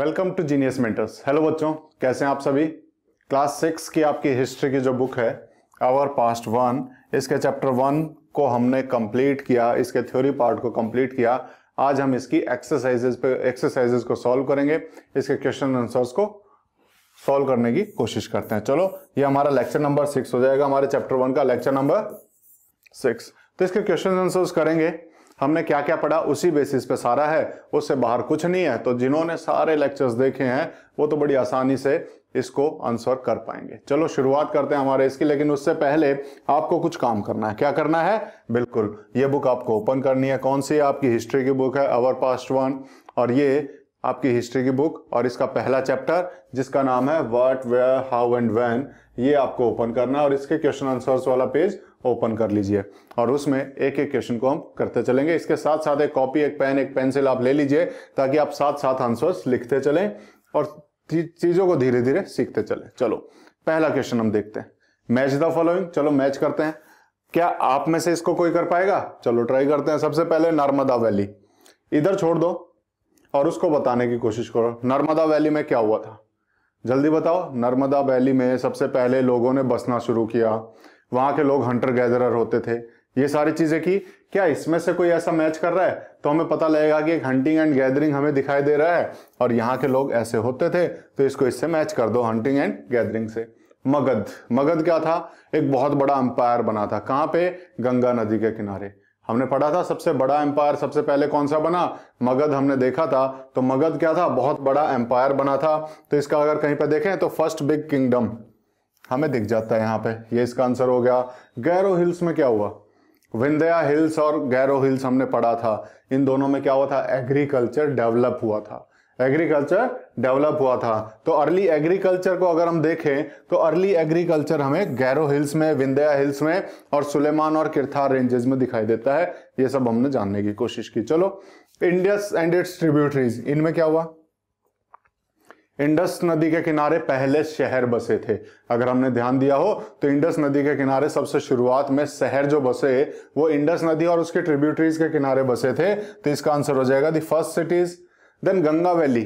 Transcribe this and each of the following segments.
Welcome to genius mentors hello बच्चों कैसे हैं आप सभी क्लास सिक्स की आपकी हिस्ट्री की जो बुक है आवर पास्ट वन इसके चैप्टर वन को हमने कंप्लीट किया इसके थ्योरी पार्ट को कंप्लीट किया आज हम इसकी एक्सरसाइजेज पे एक्सरसाइजेज को सॉल्व करेंगे इसके क्वेश्चन आंसर्स को सॉल्व करने की कोशिश करते हैं चलो ये हमारा लेक्चर नंबर सिक्स हो जाएगा हमारे चैप्टर वन का लेक्चर नंबर सिक्स तो इसके क्वेश्चन आंसर्स करेंगे हमने क्या क्या पढ़ा उसी बेसिस पे सारा है उससे बाहर कुछ नहीं है तो जिन्होंने सारे लेक्चर्स देखे हैं वो तो बड़ी आसानी से इसको आंसर कर पाएंगे चलो शुरुआत करते हैं हमारे इसकी लेकिन उससे पहले आपको कुछ काम करना है क्या करना है बिल्कुल ये बुक आपको ओपन करनी है कौन सी आपकी हिस्ट्री की बुक है अवर पास्ट वन और ये आपकी हिस्ट्री की बुक और इसका पहला चैप्टर जिसका नाम है what where how and when ये आपको ओपन करना है और इसके क्वेश्चन आंसर्स वाला पेज ओपन कर लीजिए और उसमें एक एक क्वेश्चन को हम करते चलेंगे इसके साथ साथ एक कॉपी एक पेन एक पेंसिल आप ले लीजिए ताकि आप साथ साथ आंसर्स लिखते चलें और चीज़ों को धीरे धीरे सीखते चले चलो पहला क्वेश्चन हम देखते हैं मैच द फॉलोइंग चलो मैच करते हैं क्या आप में से इसको कोई कर पाएगा चलो ट्राई करते हैं सबसे पहले नर्मदा वैली इधर छोड़ दो और उसको बताने की कोशिश करो नर्मदा वैली में क्या हुआ था जल्दी बताओ नर्मदा वैली में सबसे पहले लोगों ने बसना शुरू किया वहां के लोग हंटर गैदरर होते थे ये सारी चीज़ें की क्या इसमें से कोई ऐसा मैच कर रहा है तो हमें पता लगेगा कि एक हंटिंग एंड गैदरिंग हमें दिखाई दे रहा है और यहाँ के लोग ऐसे होते थे तो इसको इससे मैच कर दो हंटिंग एंड गैदरिंग से मगध मगध क्या था एक बहुत बड़ा एम्पायर बना था कहाँ पे गंगा नदी के किनारे हमने पढ़ा था सबसे बड़ा एम्पायर सबसे पहले कौन सा बना मगध हमने देखा था तो मगध क्या था बहुत बड़ा एम्पायर बना था तो इसका अगर कहीं पर देखें तो फर्स्ट बिग किंगडम हमें दिख जाता है यहाँ पे ये इसका आंसर हो गया गैरो हिल्स में क्या हुआ विंध्या हिल्स और गैरो हिल्स हमने पढ़ा था इन दोनों में क्या हुआ था एग्रीकल्चर डेवलप हुआ था एग्रीकल्चर डेवलप हुआ था तो अर्ली एग्रीकल्चर को अगर हम देखें तो अर्ली एग्रीकल्चर हमें गैरो हिल्स में विंध्या हिल्स में और सुलेमान और किरथार रेंजेस में दिखाई देता है ये सब हमने जानने की कोशिश की चलो इंडियस एंड इट्स ट्रिब्यूटरीज इनमें क्या हुआ इंडस नदी के किनारे पहले शहर बसे थे अगर हमने ध्यान दिया हो तो इंडस नदी के किनारे सबसे शुरुआत में शहर जो बसे वो इंडस नदी और उसके ट्रिब्यूटरीज के किनारे बसे थे तो इसका आंसर हो जाएगा the first cities then Ganga valley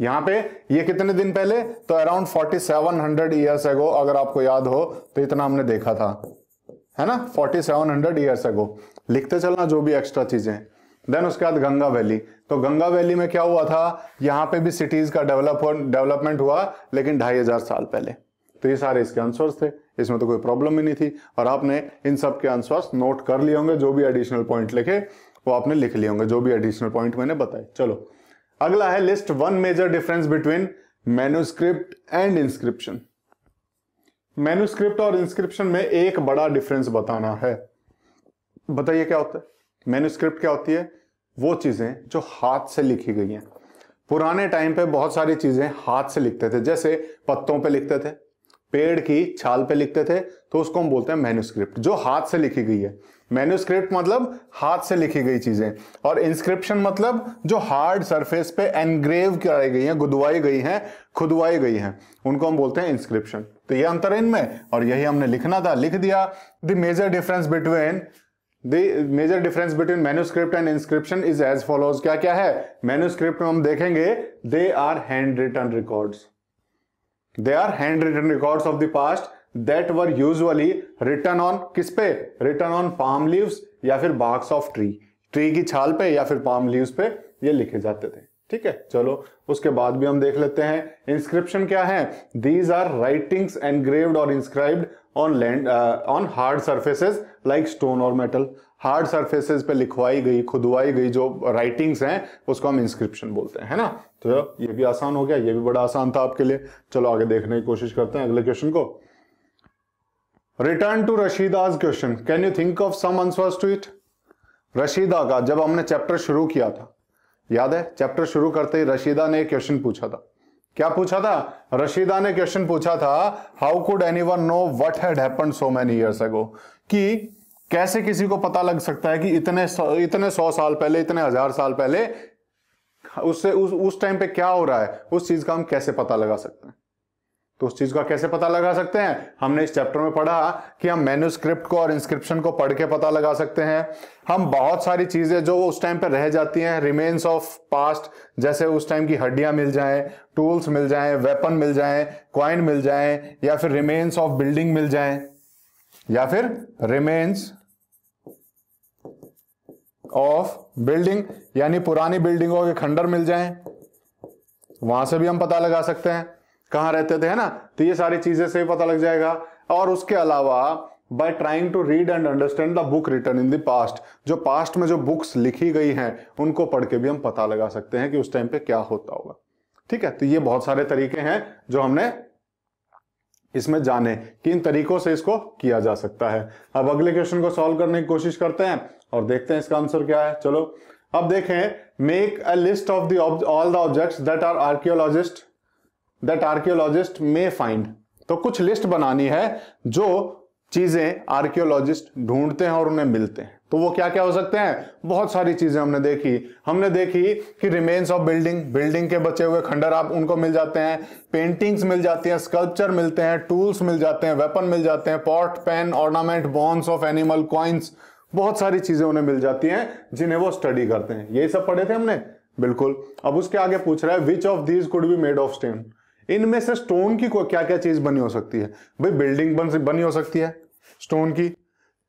यहाँ पे ये कितने दिन पहले तो अराउंड 4700 हंड्रेड ईयर्स एगो अगर आपको याद हो तो इतना हमने देखा था है ना 4700 सेवन हंड्रेड ईयर्स एगो लिखते चलना जो भी एक्स्ट्रा चीजें देन उसके बाद गंगा वैली तो गंगा वैली में क्या हुआ था यहाँ पे भी सिटीज का डेवलप डेवलपमेंट हुआ लेकिन ढाई हजार साल पहले तो ये सारे इसके आंसर्स थे इसमें तो कोई प्रॉब्लम ही नहीं थी और आपने इन सब के आंसर्स नोट कर लिए होंगे जो भी एडिशनल पॉइंट लिखे वो आपने लिख लिए होंगे जो भी एडिशनल पॉइंट मैंने बताए चलो अगला है list one major difference between manuscript and inscription manuscript और इंस्क्रिप्शन में एक बड़ा डिफरेंस बताना है बताइए क्या होता है मैन्यूस्क्रिप्ट क्या होती है वो चीज़ें जो हाथ से लिखी गई हैं पुराने टाइम पे बहुत सारी चीज़ें हाथ से लिखते थे जैसे पत्तों पे लिखते थे पेड़ की छाल पे लिखते थे तो उसको हम बोलते हैं मैन्यूस्क्रिप्ट जो हाथ से लिखी गई है मैन्यूस्क्रिप्ट मतलब हाथ से लिखी गई चीजें और इंस्क्रिप्शन मतलब जो हार्ड सरफेस पे एनग्रेव कराई गई हैं गुदवाई गई हैं खुदवाई गई हैं उनको हम बोलते हैं इंस्क्रिप्शन तो ये अंतर इनमें और यही हमने लिखना था लिख दिया the major difference between the major difference between manuscript and inscription is as follows क्या क्या है मैन्यूस्क्रिप्ट में हम देखेंगे they are hand written records they are hand written records of the past that were usually written on किस पे return on palm leaves या फिर बाक्स ऑफ ट्री ट्री की छाल पे या फिर पाम लीव्स पे ये लिखे जाते थे ठीक है चलो उसके बाद भी हम देख लेते हैं इंस्क्रिप्शन क्या है दीज आर राइटिंग्स एनग्रेव्ड और inscribed on land on hard hard like stone और मेटल हार्ड hard पे लिखवाई गई खुदवाई गई जो राइटिंग्स हैं उसको हम इंस्क्रिप्शन बोलते हैं है ना तो ये भी आसान हो गया ये भी बड़ा आसान था आपके लिए चलो आगे देखने की कोशिश करते हैं अगले क्वेश्चन को return to Rashida's question can you think of some answers to it Rashida का जब हमने चैप्टर शुरू किया था याद है चैप्टर शुरू करते ही रशीदा ने एक क्वेश्चन पूछा था क्या पूछा था रशीदा ने क्वेश्चन पूछा था how could anyone know what है कि कैसे किसी को पता लग सकता है कि इतने इतने सौ साल पहले इतने हजार साल पहले उससे उस उस टाइम पे क्या हो रहा है उस चीज का हम कैसे पता लगा सकते हैं तो उस चीज का कैसे पता लगा सकते हैं हमने इस चैप्टर में पढ़ा कि हम मेन्यूस्क्रिप्ट को और इंस्क्रिप्शन को पढ़ के पता लगा सकते हैं हम बहुत सारी चीजें जो उस टाइम पर रह जाती हैं रिमेन्स ऑफ पास्ट जैसे उस टाइम की हड्डियां मिल जाएं टूल्स मिल जाएं वेपन मिल जाएं क्वाइन मिल जाएं या फिर रिमेन्स ऑफ बिल्डिंग मिल जाएं या फिर रिमेन्स ऑफ बिल्डिंग यानी पुरानी बिल्डिंगों के खंडर मिल जाएं वहां से भी हम पता लगा सकते हैं कहाँ रहते थे है ना तो ये सारी चीजें से पता लग जाएगा और उसके अलावा By trying to read and understand the book written in the past, जो पास्ट में जो बुक्स लिखी गई हैं उनको पढ़ के भी हम पता लगा सकते हैं कि उस टाइम पे क्या होता होगा ठीक है तो ये बहुत सारे तरीके हैं जो हमने इसमें जाने कि इन तरीकों से इसको किया जा सकता है अब अगले क्वेश्चन को सॉल्व करने की कोशिश करते हैं और देखते हैं इसका आंसर क्या है चलो अब देखें make a list of the all the objects that are archaeologist that archaeologist may find तो कुछ लिस्ट बनानी है जो चीजें आर्कियोलॉजिस्ट ढूंढते हैं और उन्हें मिलते हैं तो वो क्या क्या हो सकते हैं बहुत सारी चीजें हमने देखी हमने देखी कि रिमेन्स ऑफ बिल्डिंग बिल्डिंग के बचे हुए खंडर आप उनको मिल जाते हैं पेंटिंग्स मिल जाती हैं स्कल्पचर मिलते हैं टूल्स मिल जाते हैं वेपन मिल जाते हैं pot pan ornament bones of animal coins बहुत सारी चीजें उन्हें मिल जाती हैं जिन्हें वो स्टडी करते हैं यही सब पढ़े थे हमने बिल्कुल अब उसके आगे पूछ रहा है which of these could be made of stone इनमें से स्टोन की क्या क्या चीज बनी हो सकती है भाई बिल्डिंग बन बनी हो सकती है स्टोन की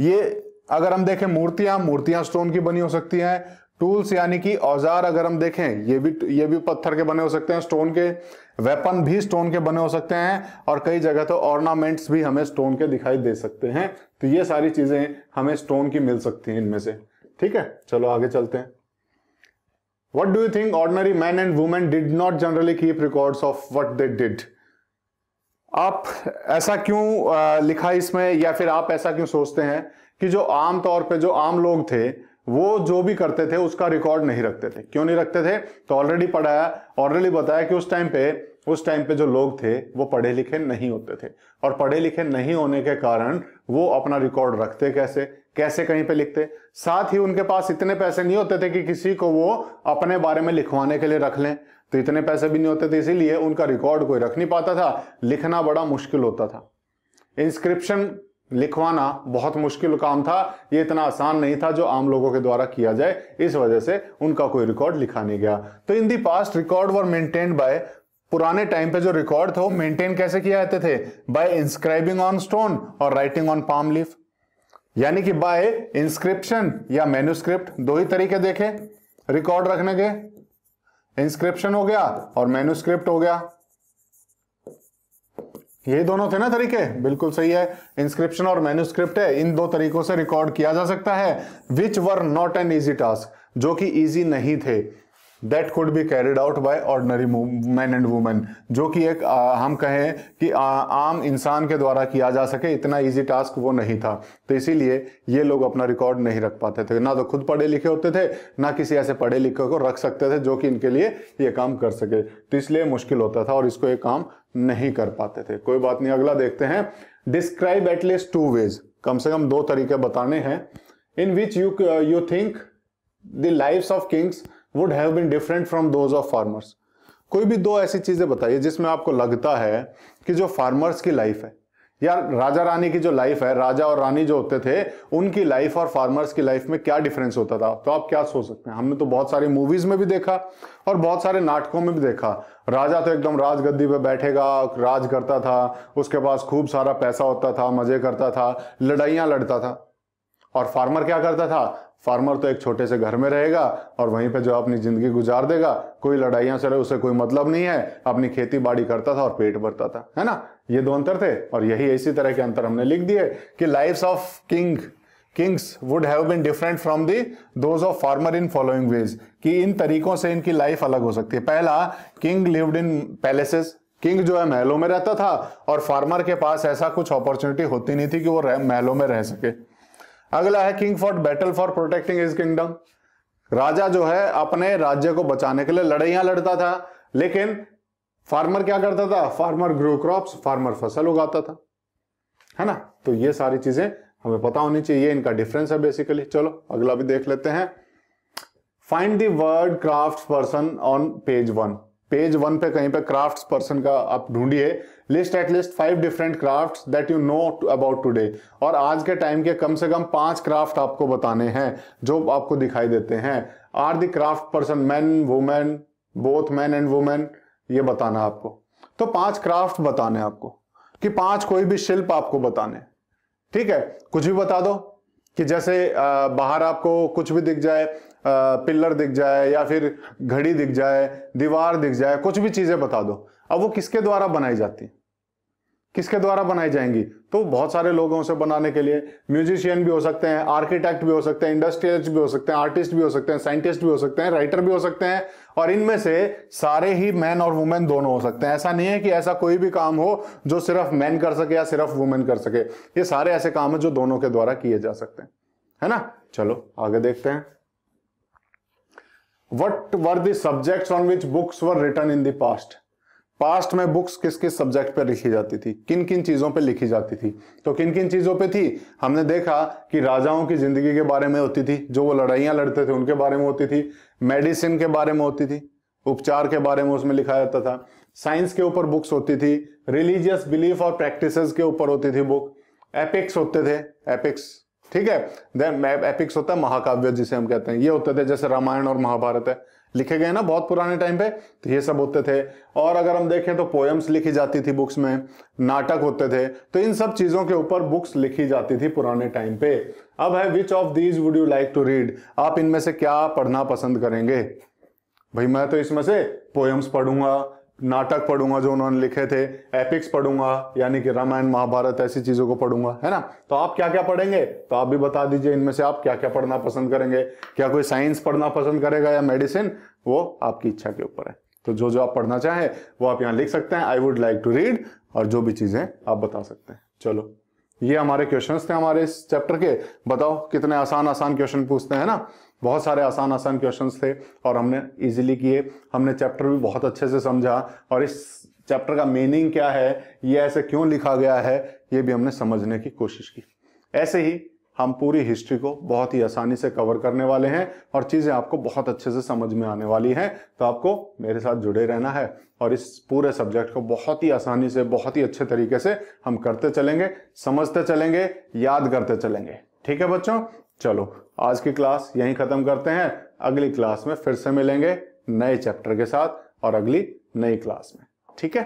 ये अगर हम देखें मूर्तियां मूर्तियां स्टोन की बनी हो सकती हैं टूल्स यानी कि औजार अगर हम देखें ये भी ये भी पत्थर के बने हो सकते हैं स्टोन के वेपन भी स्टोन के बने हो सकते हैं और कई जगह तो ऑर्नामेंट्स भी हमें स्टोन के दिखाई दे सकते हैं तो ये सारी चीजें हमें स्टोन की मिल सकती हैं इनमें से ठीक है चलो आगे चलते हैं What do you think ordinary men and women did not generally keep records of what they did? आप ऐसा क्यों लिखा इसमें या फिर आप ऐसा क्यों सोचते हैं कि जो आम तौर पे जो आम लोग थे वो जो भी करते थे उसका रिकॉर्ड नहीं रखते थे क्यों नहीं रखते थे तो ऑलरेडी पढ़ाया ऑलरेडी बताया कि उस टाइम पे उस टाइम पे जो लोग थे वो पढ़े लिखे नहीं होते थे और पढ़े लिखे नहीं होने के कारण वो अपना रिकॉर्ड रखते कैसे कैसे कहीं पे लिखते साथ ही उनके पास इतने पैसे नहीं होते थे कि किसी को वो अपने बारे में लिखवाने के लिए रख लें तो इतने पैसे भी नहीं होते थे इसीलिए उनका रिकॉर्ड कोई रख नहीं पाता था लिखना बड़ा मुश्किल होता था इंस्क्रिप्शन लिखवाना बहुत मुश्किल काम था ये इतना आसान नहीं था जो आम लोगों के द्वारा किया जाए इस वजह से उनका कोई रिकॉर्ड लिखा नहीं गया तो in the past record were maintain by पुराने टाइम पे जो रिकॉर्ड था वो मेंटेन कैसे किया जाते थे बाय इंस्क्राइबिंग ऑन स्टोन और राइटिंग ऑन पाम लीफ यानी कि बाय इंस्क्रिप्शन या मेन्यूस्क्रिप्ट दो ही तरीके देखे रिकॉर्ड रखने के इंस्क्रिप्शन हो गया और मेन्यूस्क्रिप्ट हो गया ये दोनों थे ना तरीके बिल्कुल सही है इंस्क्रिप्शन और मेन्यूस्क्रिप्ट है इन दो तरीकों से रिकॉर्ड किया जा सकता है which were not an easy task जो कि ईजी नहीं थे that could be carried out by ordinary man and women जो कि एक आ, हम कहें कि आ, आम इंसान के द्वारा किया जा सके इतना इजी टास्क वो नहीं था तो इसीलिए ये लोग अपना रिकॉर्ड नहीं रख पाते थे ना तो खुद पढ़े लिखे होते थे ना किसी ऐसे पढ़े लिखे को रख सकते थे जो कि इनके लिए ये काम कर सके तो इसलिए मुश्किल होता था और इसको ये काम नहीं कर पाते थे कोई बात नहीं अगला देखते हैं डिस्क्राइब एटलीस्ट टू वेज कम से कम दो तरीके बताने हैं in which you you think the life of kings would have been different from those of farmers कोई भी दो ऐसी चीजें बताइए जिसमें आपको लगता है कि जो फार्मर्स की लाइफ है यार राजा रानी की जो लाइफ है राजा और रानी जो होते थे उनकी लाइफ और फार्मर्स की लाइफ में क्या डिफरेंस होता था तो आप क्या सोच सकते हैं हमने तो बहुत सारी मूवीज में भी देखा और बहुत सारे नाटकों में भी देखा राजा तो एकदम राजगद्दी पे बैठेगा राज करता था उसके पास खूब सारा पैसा होता था मजे करता था लड़ाइयां लड़ता था और फार्मर क्या करता था फार्मर तो एक छोटे से घर में रहेगा और वहीं पे जो अपनी जिंदगी गुजार देगा कोई लड़ाइयां से उसे कोई मतलब नहीं है अपनी खेती बाड़ी करता था और पेट भरता था है ना ये दो अंतर थे और यही इसी तरह के अंतर हमने लिख दिए कि life of king kings would have been different from the those of farmer in following ways कि इन तरीकों से इनकी लाइफ अलग हो सकती है पहला king lived in palaces king जो है महलों में रहता था और फार्मर के पास ऐसा कुछ अपॉर्चुनिटी होती नहीं थी कि वो महलों में रह सके अगला है king for battle for protecting his kingdom राजा जो है अपने राज्य को बचाने के लिए लड़ाइयां लड़ता था लेकिन फार्मर क्या करता था फार्मर ग्रो क्रॉप्स फार्मर फसल उगाता था है ना तो ये सारी चीजें हमें पता होनी चाहिए इनका डिफरेंस है बेसिकली चलो अगला भी देख लेते हैं find the word craft person on page one page one पे कहीं पे क्राफ्ट पर्सन का आप ढूंढिए list at least five different craft that you know about today और आज के टाइम के कम से कम पांच क्राफ्ट आपको बताने हैं जो आपको दिखाई देते हैं are the craft person man women both man and women ये बताना आपको तो पांच क्राफ्ट बताने आपको कि पांच कोई भी शिल्प आपको बताने ठीक है कुछ भी बता दो कि जैसे बाहर आपको कुछ भी दिख जाए पिल्लर दिख जाए या फिर घड़ी दिख जाए दीवार दिख जाए कुछ भी चीजें बता दो अब वो किसके द्वारा बनाई जाती किसके द्वारा बनाई जाएंगी तो बहुत सारे लोग हैं उसे बनाने के लिए म्यूजिशियन भी हो सकते हैं आर्किटेक्ट भी हो सकते हैं इंडस्ट्रियलिस्ट भी हो सकते हैं आर्टिस्ट भी हो सकते हैं साइंटिस्ट भी हो सकते हैं राइटर भी हो सकते हैं और इनमें से सारे ही मैन और वुमेन दोनों हो सकते हैं ऐसा नहीं है कि ऐसा कोई भी काम हो जो सिर्फ मैन कर सके या सिर्फ वुमेन कर सके ये सारे ऐसे काम है जो दोनों के द्वारा किए जा सकते हैं है ना चलो आगे देखते हैं what were the subject on which books were written in the past past में बुक्स किस किस सब्जेक्ट पर लिखी जाती थी किन किन चीजों पर लिखी जाती थी तो किन किन चीजों पर थी हमने देखा कि राजाओं की जिंदगी के बारे में होती थी जो वो लड़ाइयां लड़ते थे उनके बारे में होती थी मेडिसिन के बारे में होती थी उपचार के बारे में उसमें लिखा जाता था साइंस के ऊपर बुक्स होती थी रिलीजियस बिलीफ और प्रैक्टिस के ऊपर होती थी बुक एपिक्स होते थे एपिक्स ठीक है देन एपिक्स होता है महाकाव्य जिसे हम कहते हैं ये होते थे जैसे रामायण और महाभारत है लिखे गए ना बहुत पुराने टाइम पे तो ये सब होते थे और अगर हम देखें तो पोएम्स लिखी जाती थी बुक्स में नाटक होते थे तो इन सब चीज़ों के ऊपर बुक्स लिखी जाती थी पुराने टाइम पे अब है which of these would you like to read आप इनमें से क्या पढ़ना पसंद करेंगे भाई मैं तो इसमें से पोएम्स पढ़ूंगा नाटक पढ़ूंगा जो उन्होंने लिखे थे एपिक्स पढ़ूंगा यानी कि रामायण महाभारत ऐसी चीजों को पढ़ूंगा है ना तो आप क्या क्या पढ़ेंगे तो आप भी बता दीजिए इनमें से आप क्या क्या पढ़ना पसंद करेंगे क्या कोई साइंस पढ़ना पसंद करेगा या मेडिसिन वो आपकी इच्छा के ऊपर है तो जो जो आप पढ़ना चाहें वो आप यहाँ लिख सकते हैं I would like to read और जो भी चीजें आप बता सकते हैं चलो ये हमारे क्वेश्चंस थे हमारे इस चैप्टर के बताओ कितने आसान आसान क्वेश्चन पूछते हैं ना बहुत सारे आसान आसान क्वेश्चंस थे और हमने इजीली किए हमने चैप्टर भी बहुत अच्छे से समझा और इस चैप्टर का मीनिंग क्या है ये ऐसे क्यों लिखा गया है ये भी हमने समझने की कोशिश की ऐसे ही हम पूरी हिस्ट्री को बहुत ही आसानी से कवर करने वाले हैं और चीज़ें आपको बहुत अच्छे से समझ में आने वाली हैं तो आपको मेरे साथ जुड़े रहना है और इस पूरे सब्जेक्ट को बहुत ही आसानी से बहुत ही अच्छे तरीके से हम करते चलेंगे समझते चलेंगे याद करते चलेंगे ठीक है बच्चों चलो आज की क्लास यहीं ख़त्म करते हैं अगली क्लास में फिर से मिलेंगे नए चैप्टर के साथ और अगली नई क्लास में ठीक है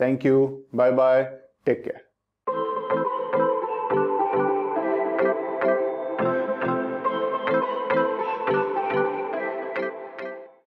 thank you bye bye take care